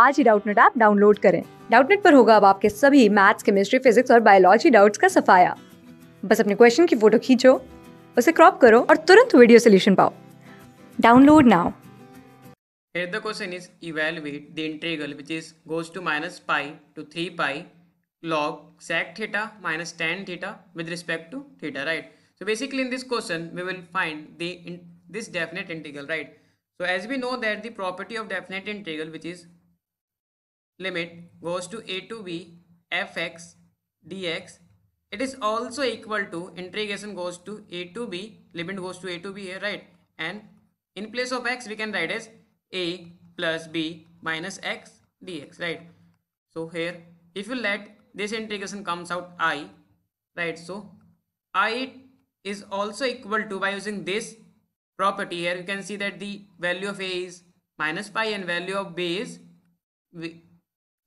आज ही Doubtnut app download करें डाउटनेट पर होगा अब आपके सभी मैथ्स केमिस्ट्री फिजिक्स और बायोलॉजी डाउट्स का सफाया बस अपने क्वेश्चन की फोटो खींचो उसे क्रॉप करो और तुरंत वीडियो सोल्यूशन पाओ download now Here the question is evaluate the integral which is goes to minus pi to 3 pi log sec theta minus tan theta with respect to theta right. So basically in this question we will find the in, this definite integral right. So as we know that the property of definite integral which is limit goes to a to b fx dx it is also equal to integration goes to a to b limit goes to a to b here eh, right and in place of x we can write as a plus b minus x dx right so here if you let this integration comes out i right so i is also equal to by using this property here you can see that the value of a is minus pi and value of b is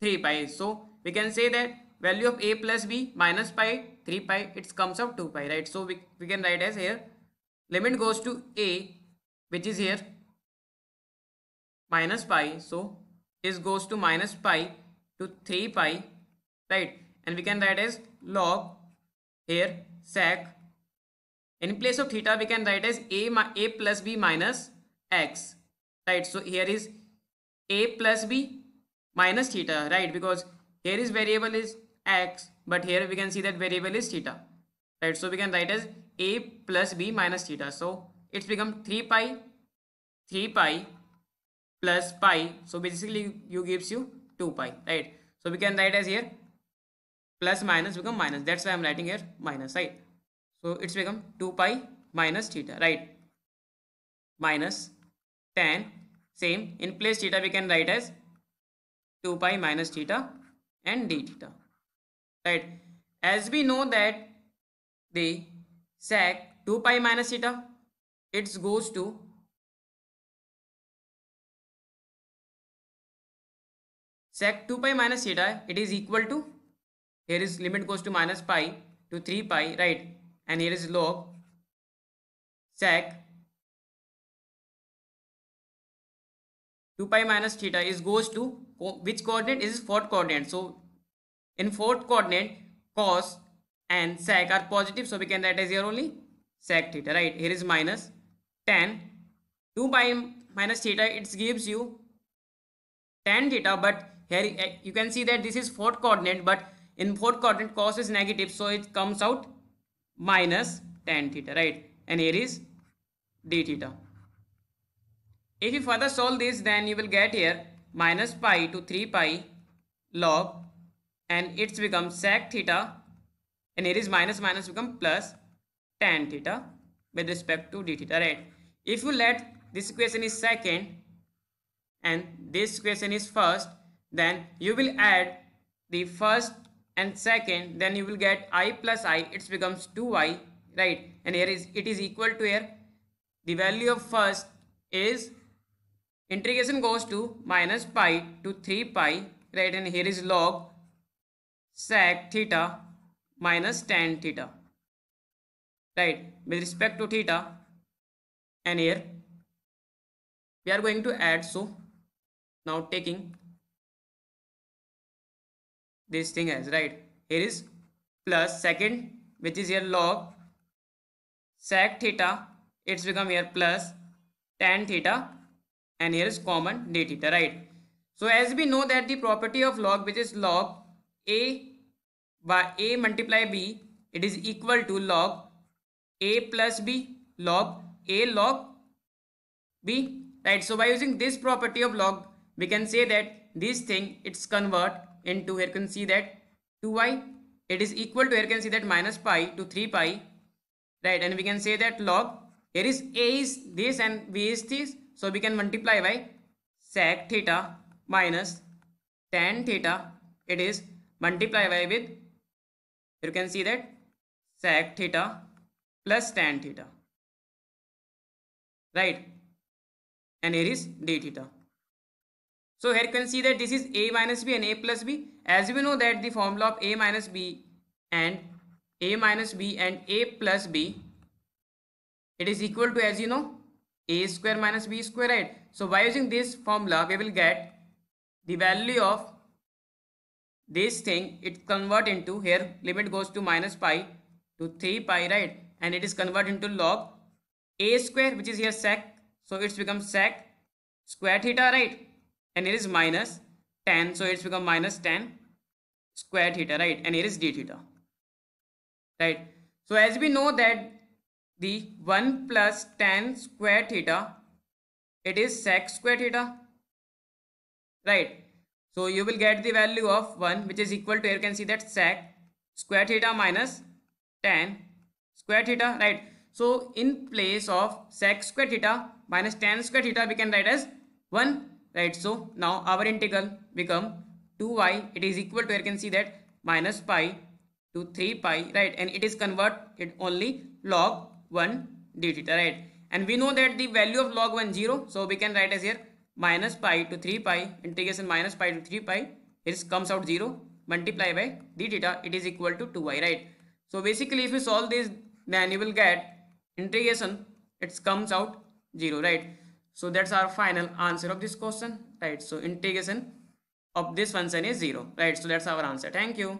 3 pi. So we can say that value of a plus b minus pi 3 pi it comes out 2 pi right. So we, we can write as here limit goes to a which is here minus pi. So this goes to minus pi to 3 pi right and we can write as log here sec in place of theta we can write as a, a plus b minus x right. So here is a plus b minus theta, right? Because here is variable is x, but here we can see that variable is theta, right? So we can write as a plus b minus theta. So it's become 3 pi, 3 pi plus pi. So basically you gives you 2 pi, right? So we can write as here plus minus become minus. That's why I'm writing here minus, right? So it's become 2 pi minus theta, right? Minus 10, same. In place theta we can write as 2 pi minus theta and d theta right as we know that the sec 2 pi minus theta it goes to sec 2 pi minus theta it is equal to here is limit goes to minus pi to 3 pi right and here is log sec 2 pi minus theta is goes to co which coordinate is fourth coordinate. So in fourth coordinate cos and sec are positive. So we can write as here only sec theta right. Here is minus 10 2 pi minus theta it gives you tan theta but here eh, you can see that this is fourth coordinate but in fourth coordinate cos is negative so it comes out minus tan theta right and here is d theta if you further solve this, then you will get here minus pi to 3 pi log and it's become sec theta and here is minus minus become plus tan theta with respect to d theta, right? If you let this equation is second and this equation is first, then you will add the first and second, then you will get i plus i, it becomes 2i, right? And here is, it is equal to here, the value of first is Integration goes to minus pi to 3 pi, right? And here is log sec theta minus tan theta, right? With respect to theta, and here we are going to add. So now taking this thing as right here is plus second which is here log sec theta it's become here plus tan theta and here is common data, right? So as we know that the property of log which is log a by a multiply b it is equal to log a plus b log a log b right so by using this property of log we can say that this thing it's convert into here can see that 2y it is equal to here can see that minus pi to 3 pi right and we can say that log here is a is this and b is this so we can multiply by sec theta minus tan theta. It is multiply by with, you can see that sec theta plus tan theta. Right? And here is d theta. So here you can see that this is a minus b and a plus b. As we know that the formula of a minus b and a minus b and a plus b it is equal to as you know a square minus b square right so by using this formula we will get the value of this thing it convert into here limit goes to minus pi to 3 pi right and it is converted into log a square which is here sec so it's become sec square theta right and it is minus 10 so it's become minus 10 square theta right and it is d theta right so as we know that the 1 plus tan square theta it is sec square theta right so you will get the value of 1 which is equal to you can see that sec square theta minus tan square theta right so in place of sec square theta minus tan square theta we can write as 1 right so now our integral become 2y it is equal to you can see that minus pi to 3 pi right and it is convert it only log 1 d theta, right? And we know that the value of log 1 0. So we can write as here minus pi to 3 pi integration minus pi to 3 pi. This comes out 0 multiply by d theta. It is equal to 2y, right? So basically if you solve this then you will get integration. It comes out 0, right? So that's our final answer of this question, right? So integration of this function is 0, right? So that's our answer. Thank you.